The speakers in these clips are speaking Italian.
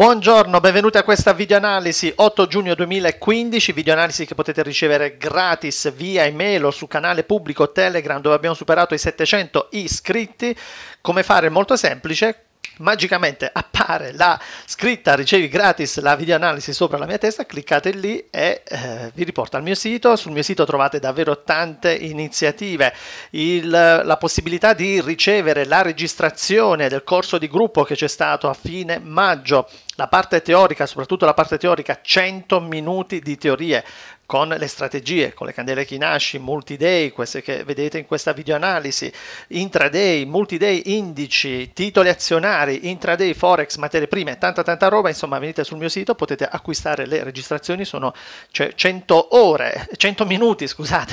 Buongiorno, benvenuti a questa videoanalisi 8 giugno 2015, videoanalisi che potete ricevere gratis via email o su canale pubblico Telegram dove abbiamo superato i 700 iscritti. Come fare? Molto semplice, magicamente appare la scritta ricevi gratis la videoanalisi sopra la mia testa, cliccate lì e eh, vi riporta al mio sito, sul mio sito trovate davvero tante iniziative, Il, la possibilità di ricevere la registrazione del corso di gruppo che c'è stato a fine maggio, la parte teorica, soprattutto la parte teorica, 100 minuti di teorie con le strategie, con le candele Kinashi, multi-day, queste che vedete in questa videoanalisi, intraday, multi-day indici, titoli azionari, intraday, forex, materie prime, tanta tanta roba, insomma venite sul mio sito, potete acquistare le registrazioni, sono cioè, 100 ore, 100 minuti scusate,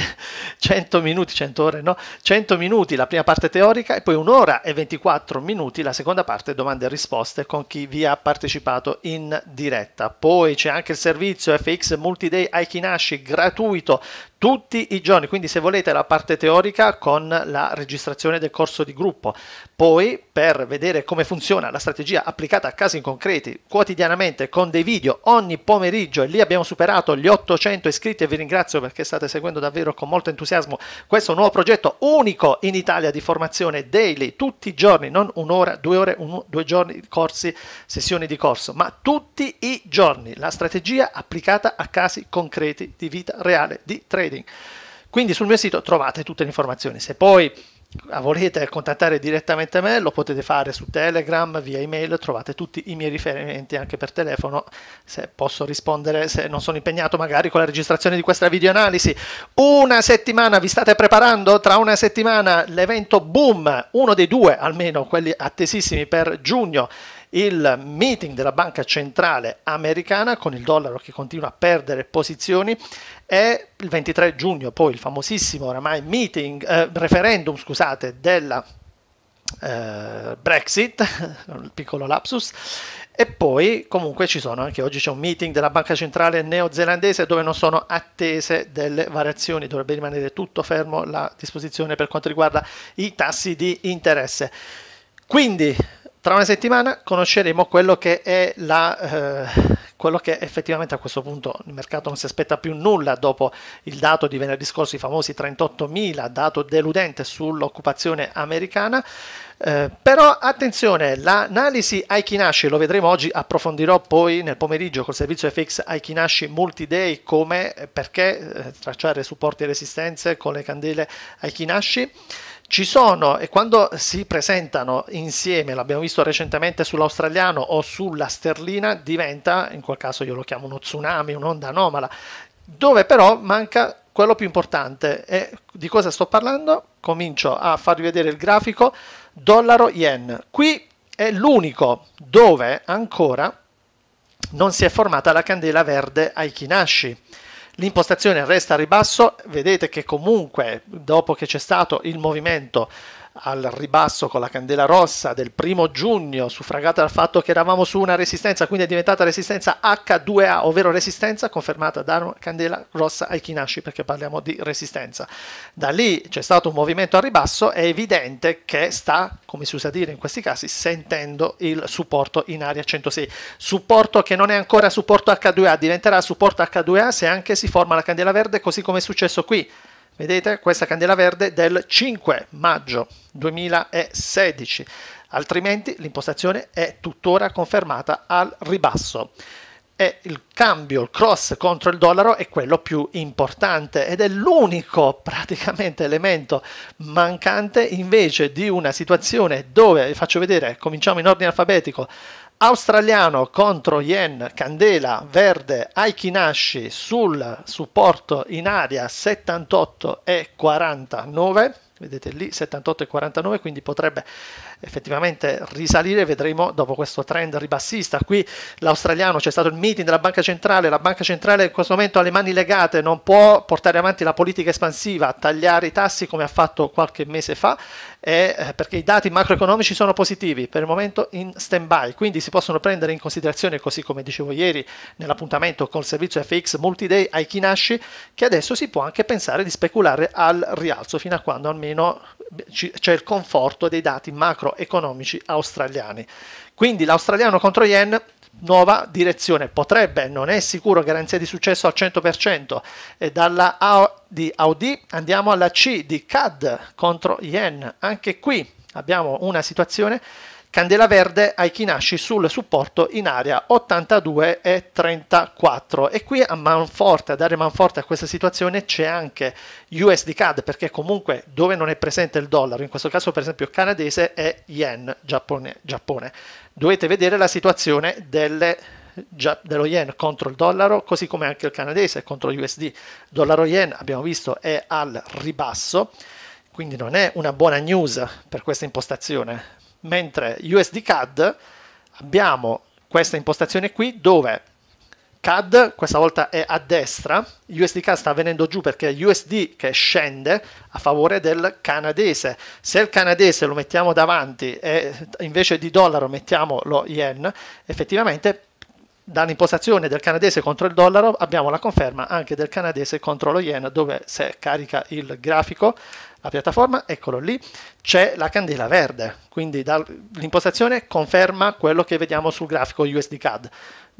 100 minuti, 100 ore no, 100 minuti la prima parte teorica e poi un'ora e 24 minuti la seconda parte domande e risposte con chi vi ha partecipato risultato in diretta. Poi c'è anche il servizio FX Multiday Aikinashi gratuito tutti i giorni, quindi se volete la parte teorica con la registrazione del corso di gruppo. Poi per vedere come funziona la strategia applicata a casi concreti quotidianamente con dei video ogni pomeriggio e lì abbiamo superato gli 800 iscritti e vi ringrazio perché state seguendo davvero con molto entusiasmo questo nuovo progetto unico in Italia di formazione daily tutti i giorni, non un'ora, due ore, un, due giorni corsi, sessioni di corso, ma tutti i giorni la strategia applicata a casi concreti di vita reale di trading trading. Quindi sul mio sito trovate tutte le informazioni. Se poi ah, volete contattare direttamente me, lo potete fare su Telegram, via email, trovate tutti i miei riferimenti anche per telefono, se posso rispondere, se non sono impegnato magari con la registrazione di questa videoanalisi. Una settimana, vi state preparando? Tra una settimana l'evento Boom, uno dei due almeno, quelli attesissimi per giugno, il meeting della Banca Centrale Americana con il dollaro che continua a perdere posizioni e il 23 giugno poi il famosissimo oramai meeting, eh, referendum scusate, della eh, Brexit, piccolo lapsus, e poi comunque ci sono anche oggi c'è un meeting della banca centrale neozelandese dove non sono attese delle variazioni, dovrebbe rimanere tutto fermo la disposizione per quanto riguarda i tassi di interesse. Quindi tra una settimana conosceremo quello che è la, eh, quello che effettivamente a questo punto il mercato non si aspetta più nulla dopo il dato di venerdì scorso, i famosi 38.000, dato deludente sull'occupazione americana. Eh, però attenzione, l'analisi Aikinashi lo vedremo oggi, approfondirò poi nel pomeriggio col servizio FX Aikinashi Multiday come perché eh, tracciare supporti e resistenze con le candele Aikinashi. Ci sono, e quando si presentano insieme, l'abbiamo visto recentemente sull'australiano o sulla sterlina, diventa, in quel caso io lo chiamo uno tsunami, un'onda anomala, dove però manca quello più importante. E di cosa sto parlando? Comincio a farvi vedere il grafico dollaro-yen. Qui è l'unico dove ancora non si è formata la candela verde ai Kinashi l'impostazione resta a ribasso, vedete che comunque dopo che c'è stato il movimento al ribasso con la candela rossa del primo giugno, suffragata dal fatto che eravamo su una resistenza, quindi è diventata resistenza H2A, ovvero resistenza confermata da una candela rossa ai Kinashi, perché parliamo di resistenza. Da lì c'è stato un movimento al ribasso, è evidente che sta, come si usa dire in questi casi, sentendo il supporto in area 106. Supporto che non è ancora supporto H2A, diventerà supporto H2A se anche si forma la candela verde, così come è successo qui Vedete questa candela verde del 5 maggio 2016, altrimenti l'impostazione è tuttora confermata al ribasso. E il cambio, il cross contro il dollaro è quello più importante ed è l'unico praticamente elemento mancante invece di una situazione dove, vi faccio vedere, cominciamo in ordine alfabetico australiano contro yen candela verde aikinashi sul supporto in aria 78 e 49 vedete lì 78 e 49 quindi potrebbe effettivamente risalire vedremo dopo questo trend ribassista qui l'australiano c'è stato il meeting della banca centrale la banca centrale in questo momento ha le mani legate non può portare avanti la politica espansiva tagliare i tassi come ha fatto qualche mese fa eh, perché i dati macroeconomici sono positivi per il momento in stand by quindi si possono prendere in considerazione, così come dicevo ieri nell'appuntamento col servizio FX Multiday ai Kinashi, che adesso si può anche pensare di speculare al rialzo fino a quando almeno c'è il conforto dei dati macroeconomici australiani. Quindi l'australiano contro yen nuova direzione. Potrebbe, non è sicuro garanzia di successo al 100%. E dalla A di Audi andiamo alla C di CAD contro Yen. Anche qui abbiamo una situazione Candela Verde Aikinashi sul supporto in area 82 e 34 e qui a manforte, a dare manforte a questa situazione c'è anche USD CAD perché comunque dove non è presente il dollaro, in questo caso per esempio canadese e yen Giappone, Giappone. dovete vedere la situazione delle dello yen contro il dollaro, così come anche il canadese contro usd Dollaro yen abbiamo visto è al ribasso, quindi non è una buona news per questa impostazione mentre USD CAD abbiamo questa impostazione qui dove CAD questa volta è a destra, USD CAD sta venendo giù perché è USD che scende a favore del canadese, se il canadese lo mettiamo davanti e invece di dollaro mettiamo lo yen, effettivamente dall'impostazione del canadese contro il dollaro abbiamo la conferma anche del canadese contro lo yen dove se carica il grafico la piattaforma, eccolo lì, c'è la candela verde, quindi l'impostazione conferma quello che vediamo sul grafico USD CAD.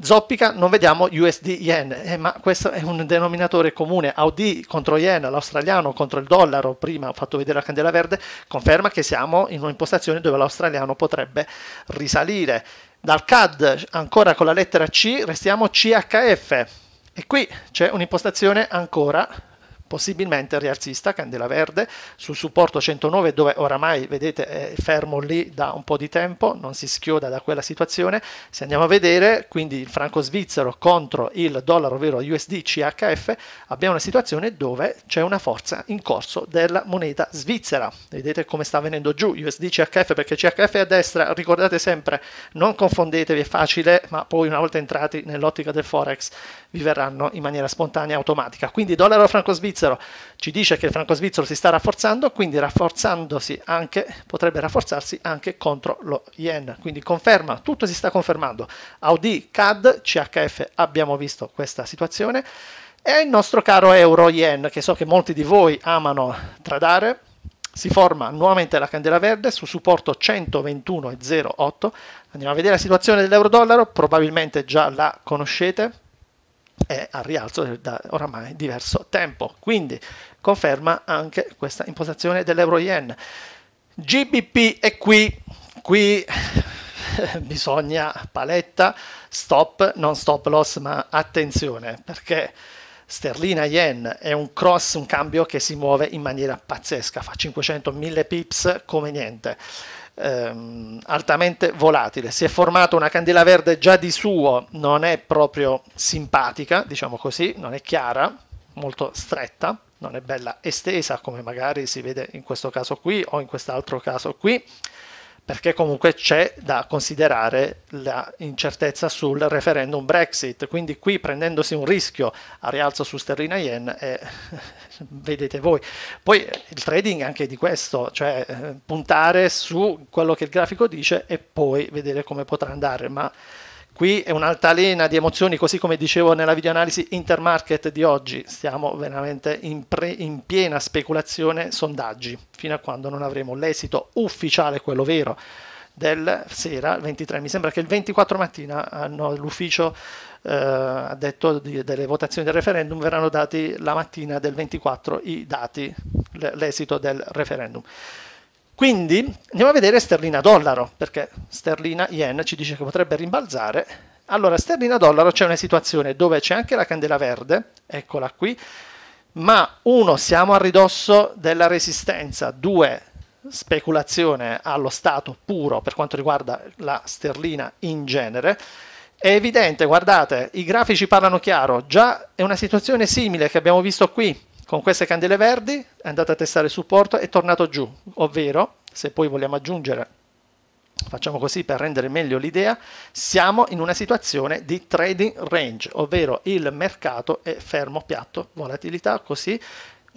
Zoppica non vediamo USD yen, eh, ma questo è un denominatore comune, AUD contro yen, l'australiano contro il dollaro, prima ho fatto vedere la candela verde, conferma che siamo in un'impostazione dove l'australiano potrebbe risalire. Dal CAD ancora con la lettera C restiamo CHF, e qui c'è un'impostazione ancora possibilmente rialzista, candela verde, sul supporto 109 dove oramai vedete è fermo lì da un po' di tempo, non si schioda da quella situazione. Se andiamo a vedere, quindi il franco svizzero contro il dollaro, ovvero USD CHF, abbiamo una situazione dove c'è una forza in corso della moneta svizzera. Vedete come sta venendo giù USD CHF perché CHF è a destra, ricordate sempre, non confondetevi, è facile, ma poi una volta entrati nell'ottica del forex vi verranno in maniera spontanea e automatica. Quindi dollaro franco svizzero svizzero ci dice che il franco svizzero si sta rafforzando, quindi rafforzandosi anche, potrebbe rafforzarsi anche contro lo yen. Quindi conferma, tutto si sta confermando. Audi, CAD, CHF, abbiamo visto questa situazione. E il nostro caro euro yen, che so che molti di voi amano tradare, si forma nuovamente la candela verde su supporto 121,08. Andiamo a vedere la situazione dell'euro dollaro, probabilmente già la conoscete è al rialzo da oramai diverso tempo. Quindi conferma anche questa impostazione dell'euro-yen. GBP è qui, qui bisogna paletta, stop, non stop loss, ma attenzione perché sterlina yen è un cross, un cambio che si muove in maniera pazzesca, fa 500-1000 pips come niente ehm, altamente volatile. Si è formata una candela verde già di suo, non è proprio simpatica, diciamo così, non è chiara, molto stretta, non è bella estesa come magari si vede in questo caso qui o in quest'altro caso qui perché comunque c'è da considerare l'incertezza sul referendum Brexit, quindi qui prendendosi un rischio a rialzo su sterlina yen eh, vedete voi. Poi eh, il trading è anche di questo, cioè eh, puntare su quello che il grafico dice e poi vedere come potrà andare, ma Qui è un'altalena di emozioni, così come dicevo nella videoanalisi intermarket di oggi. Stiamo veramente in, pre, in, piena speculazione sondaggi, fino a quando non avremo l'esito ufficiale, quello vero, del sera 23. Mi sembra che il 24 mattina hanno, l'ufficio eh, ha detto di, delle votazioni del referendum, verranno dati la mattina del 24 i dati, l'esito del referendum. Quindi andiamo a vedere sterlina dollaro, perché sterlina yen ci dice che potrebbe rimbalzare. Allora, sterlina dollaro c'è una situazione dove c'è anche la candela verde, eccola qui, ma uno, siamo a ridosso della resistenza, due, speculazione allo stato puro per quanto riguarda la sterlina in genere. È evidente, guardate, i grafici parlano chiaro, già è una situazione simile che abbiamo visto qui con queste candele verdi è andato a testare il supporto e è tornato giù, ovvero se poi vogliamo aggiungere, facciamo così per rendere meglio l'idea, siamo in una situazione di trading range, ovvero il mercato è fermo piatto, volatilità così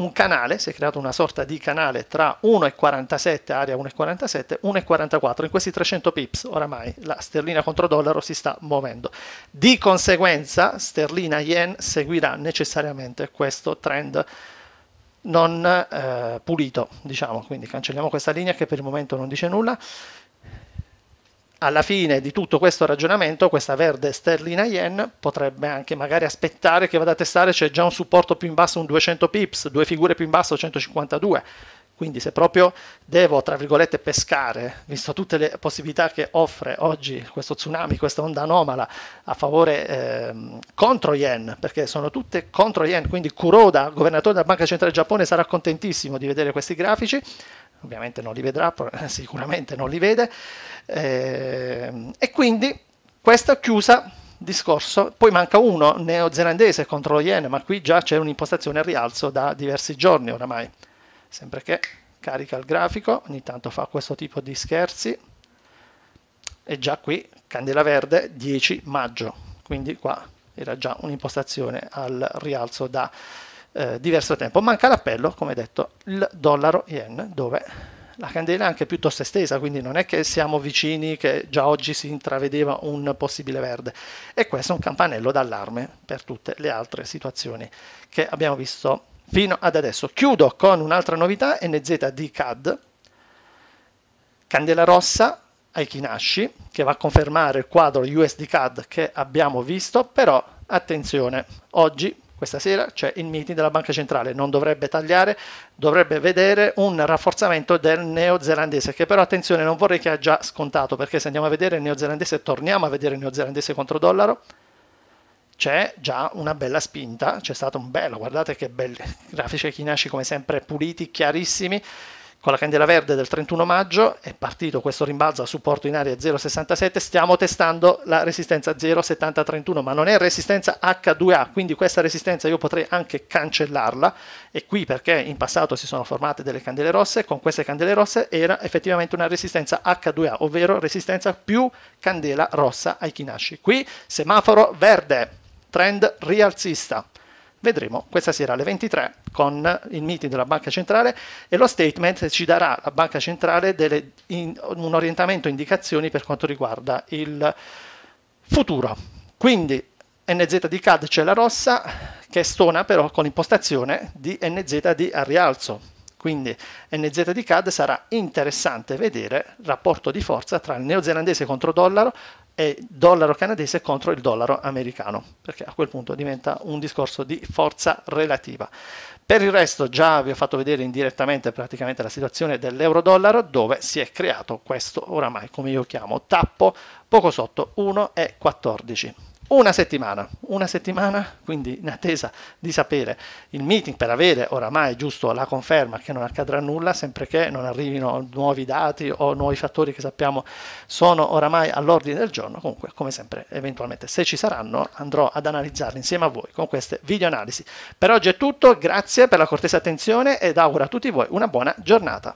un canale, si è creato una sorta di canale tra 1,47, area 1,47, 1,44, in questi 300 pips oramai la sterlina contro dollaro si sta muovendo. Di conseguenza sterlina yen seguirà necessariamente questo trend non eh, pulito, diciamo, quindi cancelliamo questa linea che per il momento non dice nulla alla fine di tutto questo ragionamento, questa verde sterlina yen potrebbe anche magari aspettare che vada a testare, c'è già un supporto più in basso, un 200 pips, due figure più in basso, 152. Quindi se proprio devo, tra virgolette, pescare, visto tutte le possibilità che offre oggi questo tsunami, questa onda anomala a favore eh, contro yen, perché sono tutte contro yen, quindi Kuroda, governatore della Banca Centrale Giappone, sarà contentissimo di vedere questi grafici ovviamente non li vedrà, eh, sicuramente non li vede, eh, e quindi questa chiusa discorso, poi manca uno neozelandese contro lo yen, ma qui già c'è un'impostazione a rialzo da diversi giorni oramai, sempre che carica il grafico, ogni tanto fa questo tipo di scherzi, e già qui candela verde 10 maggio, quindi qua era già un'impostazione al rialzo da eh, diverso tempo. Manca l'appello, come detto, il dollaro yen, dove la candela è anche piuttosto estesa, quindi non è che siamo vicini, che già oggi si intravedeva un possibile verde. E questo è un campanello d'allarme per tutte le altre situazioni che abbiamo visto fino ad adesso. Chiudo con un'altra novità, NZD CAD, candela rossa ai Aikinashi, che va a confermare il quadro USD CAD che abbiamo visto, però attenzione, oggi questa sera c'è il meeting della Banca Centrale, non dovrebbe tagliare, dovrebbe vedere un rafforzamento del neozelandese, che però attenzione non vorrei che ha già scontato, perché se andiamo a vedere il neozelandese, torniamo a vedere il neozelandese contro dollaro, c'è già una bella spinta, c'è stato un bello, guardate che belli grafici Kinashi come sempre puliti, chiarissimi, con la candela verde del 31 maggio è partito questo rimbalzo a supporto in area 0,67, stiamo testando la resistenza 0,7031, ma non è resistenza H2A, quindi questa resistenza io potrei anche cancellarla e qui perché in passato si sono formate delle candele rosse, con queste candele rosse era effettivamente una resistenza H2A, ovvero resistenza più candela rossa ai Kinashi. Qui semaforo verde, trend rialzista vedremo questa sera alle 23 con il meeting della Banca Centrale e lo statement ci darà la Banca Centrale delle, in, un orientamento indicazioni per quanto riguarda il futuro. Quindi NZD CAD c'è la rossa che stona però con l'impostazione di NZD di a rialzo. Quindi NZD CAD sarà interessante vedere il rapporto di forza tra il neozelandese contro dollaro, è dollaro canadese contro il dollaro americano, perché a quel punto diventa un discorso di forza relativa. Per il resto già vi ho fatto vedere indirettamente praticamente la situazione dell'euro-dollaro dove si è creato questo oramai, come io chiamo, tappo poco sotto 1,14 una settimana, una settimana, quindi in attesa di sapere il meeting per avere oramai giusto la conferma che non accadrà nulla, sempre che non arrivino nuovi dati o nuovi fattori che sappiamo sono oramai all'ordine del giorno, comunque come sempre eventualmente se ci saranno andrò ad analizzarli insieme a voi con queste video analisi. Per oggi è tutto, grazie per la cortese attenzione ed auguro a tutti voi una buona giornata.